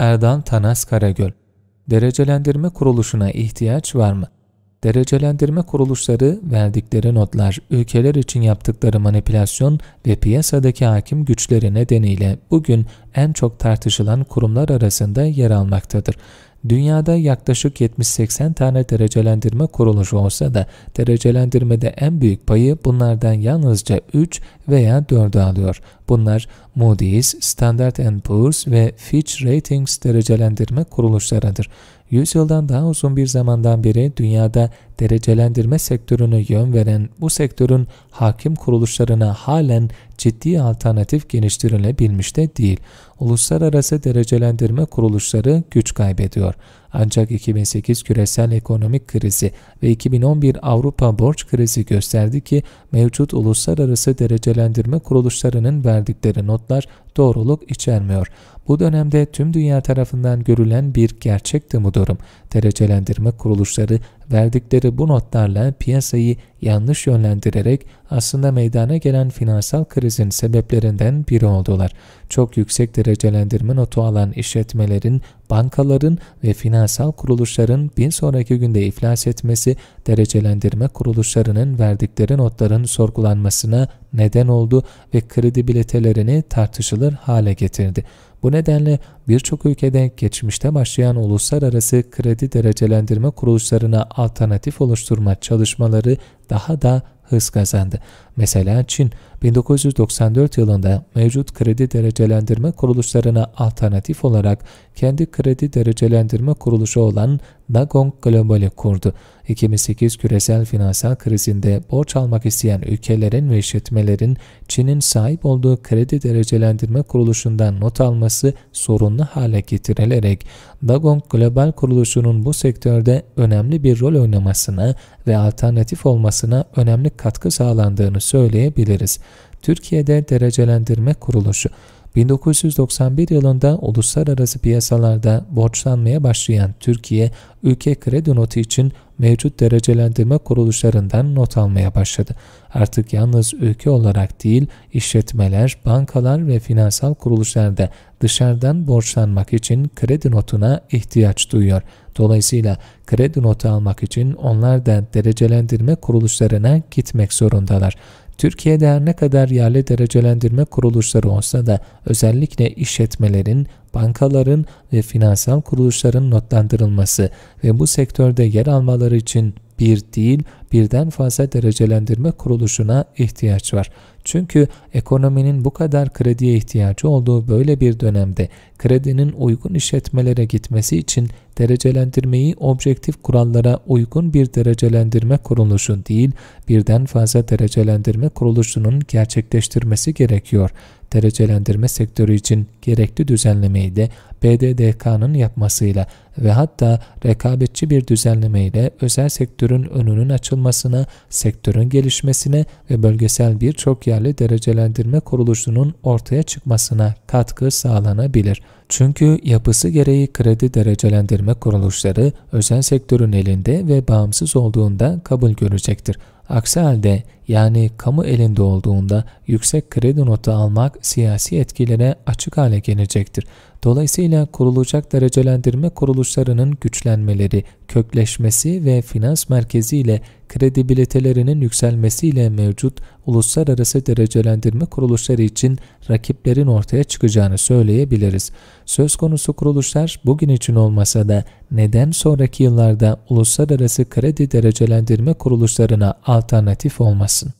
Erdan Tanas Karagöl Derecelendirme kuruluşuna ihtiyaç var mı? Derecelendirme kuruluşları verdikleri notlar, ülkeler için yaptıkları manipülasyon ve piyasadaki hakim güçleri nedeniyle bugün en çok tartışılan kurumlar arasında yer almaktadır. Dünyada yaklaşık 70-80 tane derecelendirme kuruluşu olsa da derecelendirmede en büyük payı bunlardan yalnızca 3 veya 4'ü alıyor. Bunlar Moody's, Standard Poor's ve Fitch Ratings derecelendirme kuruluşlarıdır. 100 yıldan daha uzun bir zamandan beri dünyada derecelendirme sektörünü yön veren bu sektörün hakim kuruluşlarına halen ciddi alternatif geliştirilebilmiş de değil. Uluslararası derecelendirme kuruluşları güç kaybediyor. Ancak 2008 küresel ekonomik krizi ve 2011 Avrupa borç krizi gösterdi ki mevcut uluslararası derecelendirme kuruluşlarının verdikleri notlar doğruluk içermiyor. Bu dönemde tüm dünya tarafından görülen bir gerçekti bu durum. Derecelendirme kuruluşları verdikleri bu notlarla piyasayı yanlış yönlendirerek aslında meydana gelen finansal krizin sebeplerinden biri oldular. Çok yüksek derecelendirme notu alan işletmelerin bankaların ve finansal kuruluşların bir sonraki günde iflas etmesi, derecelendirme kuruluşlarının verdikleri notların sorgulanmasına neden oldu ve kredibilitelerini tartışılır hale getirdi. Bu nedenle birçok ülkede geçmişte başlayan uluslararası kredi derecelendirme kuruluşlarına alternatif oluşturma çalışmaları daha da hız kazandı. Mesela Çin 1994 yılında mevcut kredi derecelendirme kuruluşlarına alternatif olarak kendi kredi derecelendirme kuruluşu olan Dagong Global'i kurdu. 2008 küresel finansal krizinde borç almak isteyen ülkelerin ve işletmelerin Çin'in sahip olduğu kredi derecelendirme kuruluşundan not alması sorunlu hale getirilerek Dagong Global kuruluşunun bu sektörde önemli bir rol oynamasına ve alternatif olmasına önemli katkı sağlandığını söyleyebiliriz. Türkiye'de derecelendirme kuruluşu 1991 yılında uluslararası piyasalarda borçlanmaya başlayan Türkiye, ülke kredi notu için mevcut derecelendirme kuruluşlarından not almaya başladı. Artık yalnız ülke olarak değil, işletmeler, bankalar ve finansal kuruluşlarda dışarıdan borçlanmak için kredi notuna ihtiyaç duyuyor. Dolayısıyla kredi notu almak için onlar da derecelendirme kuruluşlarına gitmek zorundalar. Türkiye'de her ne kadar yerli derecelendirme kuruluşları olsa da özellikle işletmelerin, bankaların ve finansal kuruluşların notlandırılması ve bu sektörde yer almaları için bir değil birden fazla derecelendirme kuruluşuna ihtiyaç var. Çünkü ekonominin bu kadar krediye ihtiyacı olduğu böyle bir dönemde kredinin uygun işletmelere gitmesi için derecelendirmeyi objektif kurallara uygun bir derecelendirme kuruluşu değil, birden fazla derecelendirme kuruluşunun gerçekleştirmesi gerekiyor derecelendirme sektörü için gerekli düzenlemeyi de BDDK'nın yapmasıyla ve hatta rekabetçi bir düzenlemeyle özel sektörün önünün açılmasına, sektörün gelişmesine ve bölgesel birçok yerli derecelendirme kuruluşunun ortaya çıkmasına katkı sağlanabilir. Çünkü yapısı gereği kredi derecelendirme kuruluşları özel sektörün elinde ve bağımsız olduğunda kabul görecektir. Aksi halde yani kamu elinde olduğunda yüksek kredi notu almak siyasi etkilere açık hale gelecektir. Dolayısıyla kurulacak derecelendirme kuruluşlarının güçlenmeleri, kökleşmesi ve finans merkeziyle kredibilitelerinin yükselmesiyle mevcut uluslararası derecelendirme kuruluşları için rakiplerin ortaya çıkacağını söyleyebiliriz. Söz konusu kuruluşlar bugün için olmasa da neden sonraki yıllarda uluslararası kredi derecelendirme kuruluşlarına alternatif olmasın?